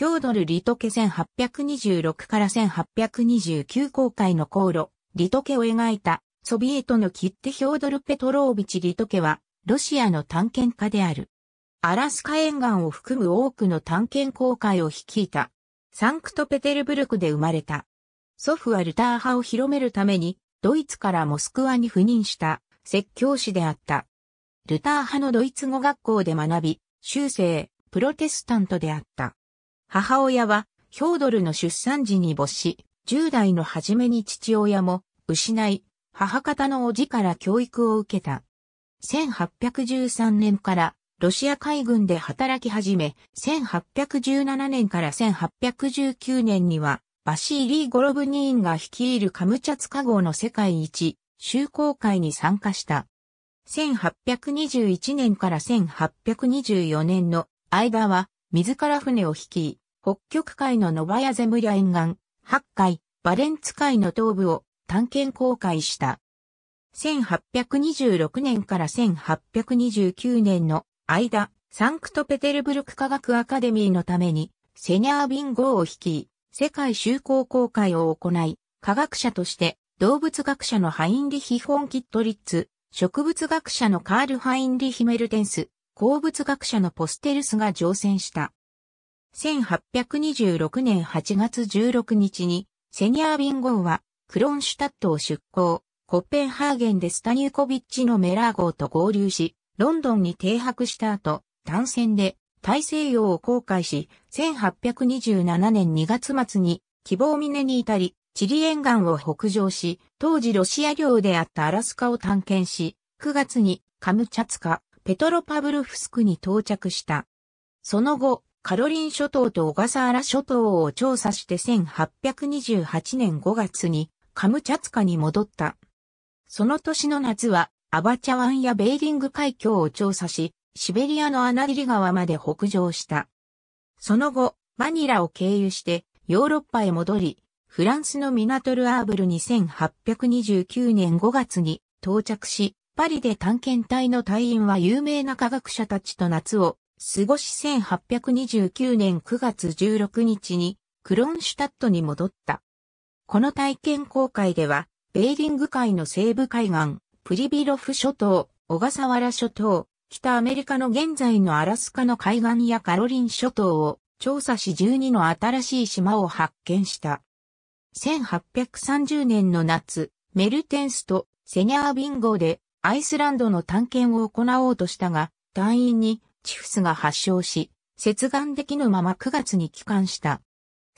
ヒョードル・リトケ1826から1829公開の航路、リトケを描いた、ソビエトの切手ヒョードル・ペトロービチ・リトケは、ロシアの探検家である。アラスカ沿岸を含む多くの探検公会を率いた。サンクトペテルブルクで生まれた。祖父はルター派を広めるために、ドイツからモスクワに赴任した説教師であった。ルター派のドイツ語学校で学び、修正、プロテスタントであった。母親は、ヒョードルの出産時に没し、10代の初めに父親も、失い、母方の叔父から教育を受けた。1813年からロシア海軍で働き始め、1817年から1819年には、バシーリー・ゴロブニーンが率いるカムチャツカ号の世界一、修行会に参加した。1821年から1824年の間は、自ら船を率い、北極海のノバヤゼムリャ沿岸、八海、バレンツ海の東部を探検航海した。1826年から1829年の間、サンクトペテルブルク科学アカデミーのために、セニャービン号を率い、世界修行公開を行い、科学者として動物学者のハインリヒ・フォン・キットリッツ、植物学者のカール・ハインリヒ・メルテンス、鉱物学者のポステルスが乗船した。1826年8月16日に、セニアービン号は、クロンシュタットを出港、コッペンハーゲンでスタニューコビッチのメラー号と合流し、ロンドンに停泊した後、単線で大西洋を航海し、1827年2月末に希望峰に至り、チリ沿岸を北上し、当時ロシア領であったアラスカを探検し、9月にカムチャツカ、ペトロパブルフスクに到着した。その後、カロリン諸島と小笠原諸島を調査して1828年5月にカムチャツカに戻った。その年の夏はアバチャ湾やベーリング海峡を調査し、シベリアのアナディリ川まで北上した。その後、マニラを経由してヨーロッパへ戻り、フランスのミナトルアーブルに1829年5月に到着し、パリで探検隊の隊員は有名な科学者たちと夏を過ごし1829年9月16日にクロンシュタットに戻った。この体験公開では、ベーリング海の西部海岸、プリビロフ諸島、小笠原諸島、北アメリカの現在のアラスカの海岸やカロリン諸島を調査し12の新しい島を発見した。1830年の夏、メルテンスとセニャービンゴでアイスランドの探検を行おうとしたが、隊員にチフスが発症し、接岸できぬまま9月に帰還した。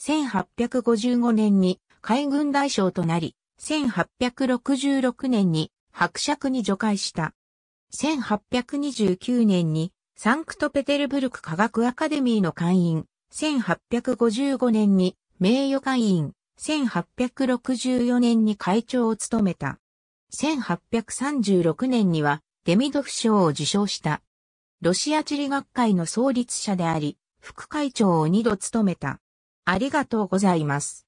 1855年に海軍大将となり、1866年に伯爵に除外した。1829年にサンクトペテルブルク科学アカデミーの会員、1855年に名誉会員、1864年に会長を務めた。1836年にはデミドフ賞を受賞した。ロシア地理学会の創立者であり、副会長を二度務めた。ありがとうございます。